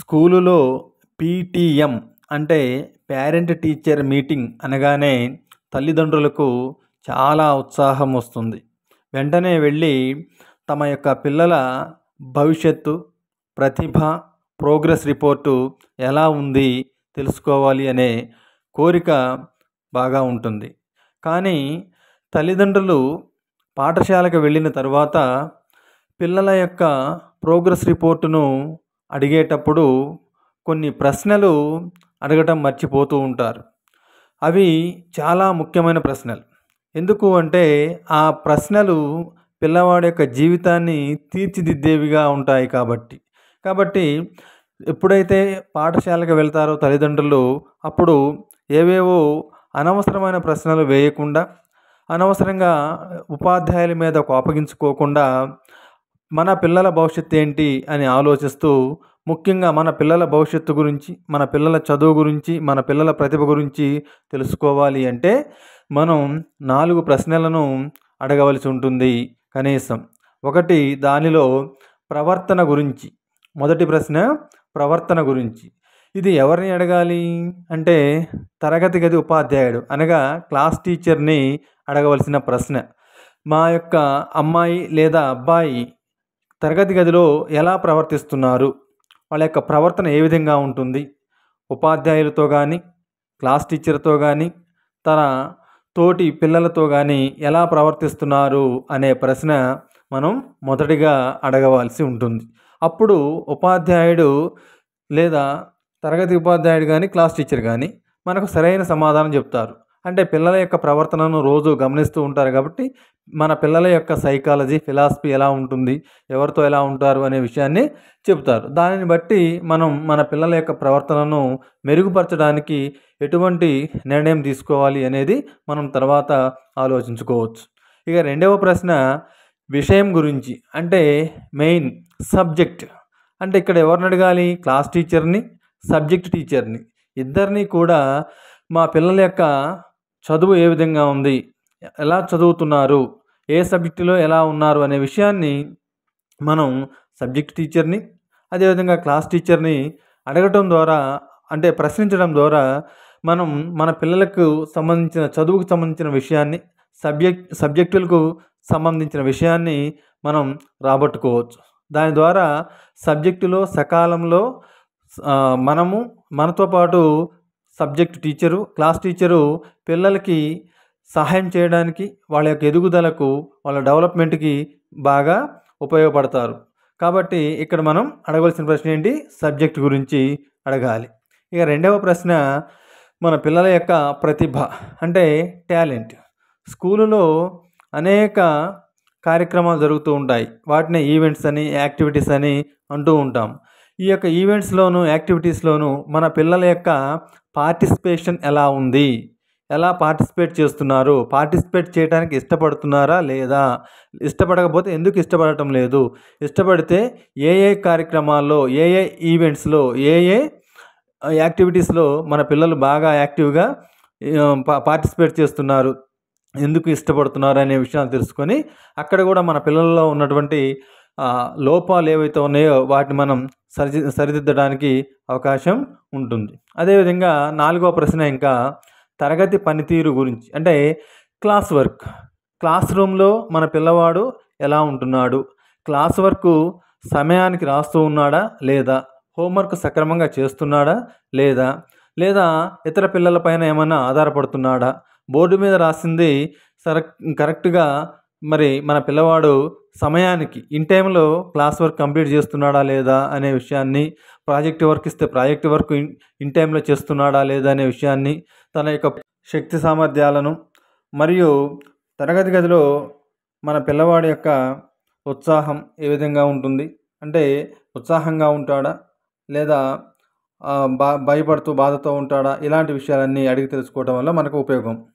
స్కూలులో పీటీఎం అంటే parent teacher meeting అనగానే తల్లిదండ్రులకు చాలా ఉత్సాహం వస్తుంది వెంటనే వెళ్ళి తమ యొక్క పిల్లల భవిష్యత్తు ప్రతిభ ప్రోగ్రెస్ రిపోర్టు ఎలా ఉంది తెలుసుకోవాలి అనే కోరిక బాగా ఉంటుంది కానీ తల్లిదండ్రులు పాఠశాలకు వెళ్ళిన తర్వాత పిల్లల యొక్క ప్రోగ్రెస్ రిపోర్టును అడిగేటప్పుడు కొన్ని ప్రశ్నలు అడగటం మర్చిపోతూ ఉంటారు అవి చాలా ముఖ్యమైన ప్రశ్నలు ఎందుకు అంటే ఆ ప్రశ్నలు పిల్లవాడి యొక్క జీవితాన్ని తీర్చిదిద్దేవిగా ఉంటాయి కాబట్టి కాబట్టి ఎప్పుడైతే పాఠశాలకు వెళ్తారో తల్లిదండ్రులు అప్పుడు ఏవేవో అనవసరమైన ప్రశ్నలు వేయకుండా అనవసరంగా ఉపాధ్యాయుల మీద కోపగించుకోకుండా మన పిల్లల భవిష్యత్తు ఏంటి అని ఆలోచిస్తూ ముఖ్యంగా మన పిల్లల భవిష్యత్తు గురించి మన పిల్లల చదువు గురించి మన పిల్లల ప్రతిభ గురించి తెలుసుకోవాలి అంటే మనం నాలుగు ప్రశ్నలను అడగవలసి ఉంటుంది కనీసం ఒకటి దానిలో ప్రవర్తన గురించి మొదటి ప్రశ్న ప్రవర్తన గురించి ఇది ఎవరిని అడగాలి అంటే తరగతి గది ఉపాధ్యాయుడు అనగా క్లాస్ టీచర్ని అడగవలసిన ప్రశ్న మా యొక్క అమ్మాయి లేదా అబ్బాయి తరగతి గదిలో ఎలా ప్రవర్తిస్తున్నారు వాళ్ళ యొక్క ప్రవర్తన ఏ విధంగా ఉంటుంది ఉపాధ్యాయులతో కానీ క్లాస్ టీచర్తో కానీ తన తోటి పిల్లలతో కానీ ఎలా ప్రవర్తిస్తున్నారు అనే ప్రశ్న మనం మొదటిగా అడగవలసి ఉంటుంది అప్పుడు ఉపాధ్యాయుడు లేదా తరగతి ఉపాధ్యాయుడు కానీ క్లాస్ టీచర్ కానీ మనకు సరైన సమాధానం చెప్తారు అంటే పిల్లల యొక్క ప్రవర్తనను రోజు గమనిస్తూ ఉంటారు కాబట్టి మన పిల్లల యొక్క సైకాలజీ ఫిలాసఫీ ఎలా ఉంటుంది ఎవరితో ఎలా ఉంటారు అనే విషయాన్ని చెబుతారు దానిని బట్టి మనం మన పిల్లల యొక్క ప్రవర్తనను మెరుగుపరచడానికి ఎటువంటి నిర్ణయం తీసుకోవాలి అనేది మనం తర్వాత ఆలోచించుకోవచ్చు ఇక రెండవ ప్రశ్న విషయం గురించి అంటే మెయిన్ సబ్జెక్ట్ అంటే ఇక్కడ ఎవరిని అడగాలి క్లాస్ టీచర్ని సబ్జెక్ట్ టీచర్ని ఇద్దరిని కూడా మా పిల్లల యొక్క చదువు ఏ విధంగా ఉంది ఎలా చదువుతున్నారు ఏ సబ్జెక్టులో ఎలా ఉన్నారు అనే విషయాన్ని మనం సబ్జెక్ట్ టీచర్ని అదేవిధంగా క్లాస్ టీచర్ని అడగటం ద్వారా అంటే ప్రశ్నించడం ద్వారా మనం మన పిల్లలకు సంబంధించిన చదువుకు సంబంధించిన విషయాన్ని సబ్జెక్ట్ సబ్జెక్టులకు సంబంధించిన విషయాన్ని మనం రాబట్టుకోవచ్చు దాని ద్వారా సబ్జెక్టులో సకాలంలో మనము మనతో పాటు సబ్జెక్ట్ టీచరు క్లాస్ టీచరు పిల్లలకి సహాయం చేయడానికి వాళ్ళ యొక్క ఎదుగుదలకు వాళ్ళ డెవలప్మెంట్కి బాగా ఉపయోగపడతారు కాబట్టి ఇక్కడ మనం అడగవలసిన ప్రశ్న ఏంటి సబ్జెక్ట్ గురించి అడగాలి ఇక రెండవ ప్రశ్న మన పిల్లల యొక్క ప్రతిభ అంటే టాలెంట్ స్కూలులో అనేక కార్యక్రమాలు జరుగుతూ ఉంటాయి వాటిని ఈవెంట్స్ అని యాక్టివిటీస్ అని అంటూ ఉంటాం ఈ యొక్క ఈవెంట్స్లోను యాక్టివిటీస్లోను మన పిల్లల యొక్క పార్టిసిపేషన్ ఎలా ఉంది ఎలా పార్టిసిపేట్ చేస్తున్నారు పార్టిసిపేట్ చేయడానికి ఇష్టపడుతున్నారా లేదా ఇష్టపడకపోతే ఎందుకు ఇష్టపడటం లేదు ఇష్టపడితే ఏ ఏ కార్యక్రమాల్లో ఏ ఏ ఈవెంట్స్లో ఏ ఏ యాక్టివిటీస్లో మన పిల్లలు బాగా యాక్టివ్గా పార్టిసిపేట్ చేస్తున్నారు ఎందుకు ఇష్టపడుతున్నారు అనే విషయాలు తెలుసుకొని అక్కడ కూడా మన పిల్లల్లో ఉన్నటువంటి లోపాలు ఏవైతే ఉన్నాయో వాటిని మనం సరి సరిదిద్దడానికి అవకాశం ఉంటుంది అదేవిధంగా నాలుగో ప్రశ్న ఇంకా తరగతి పనితీరు గురించి అంటే క్లాస్ వర్క్ క్లాస్ రూమ్లో మన పిల్లవాడు ఎలా ఉంటున్నాడు క్లాస్ వర్క్ సమయానికి రాస్తూ ఉన్నాడా లేదా హోంవర్క్ సక్రమంగా చేస్తున్నాడా లేదా లేదా ఇతర పిల్లల పైన ఏమైనా ఆధారపడుతున్నాడా బోర్డు మీద రాసింది సర కరెక్ట్గా మరి మన పిల్లవాడు సమయానికి ఇన్ టైంలో క్లాస్ వర్క్ కంప్లీట్ చేస్తున్నాడా లేదా అనే విషయాన్ని ప్రాజెక్ట్ వర్క్ ఇస్తే ప్రాజెక్ట్ వర్క్ ఇన్ టైంలో చేస్తున్నాడా లేదా అనే విషయాన్ని తన యొక్క శక్తి సామర్థ్యాలను మరియు తరగతి గదిలో మన పిల్లవాడి యొక్క ఉత్సాహం ఏ విధంగా ఉంటుంది అంటే ఉత్సాహంగా ఉంటాడా లేదా భయపడుతూ బాధతో ఉంటాడా ఇలాంటి విషయాలన్నీ అడిగి తెలుసుకోవడం వల్ల మనకు ఉపయోగం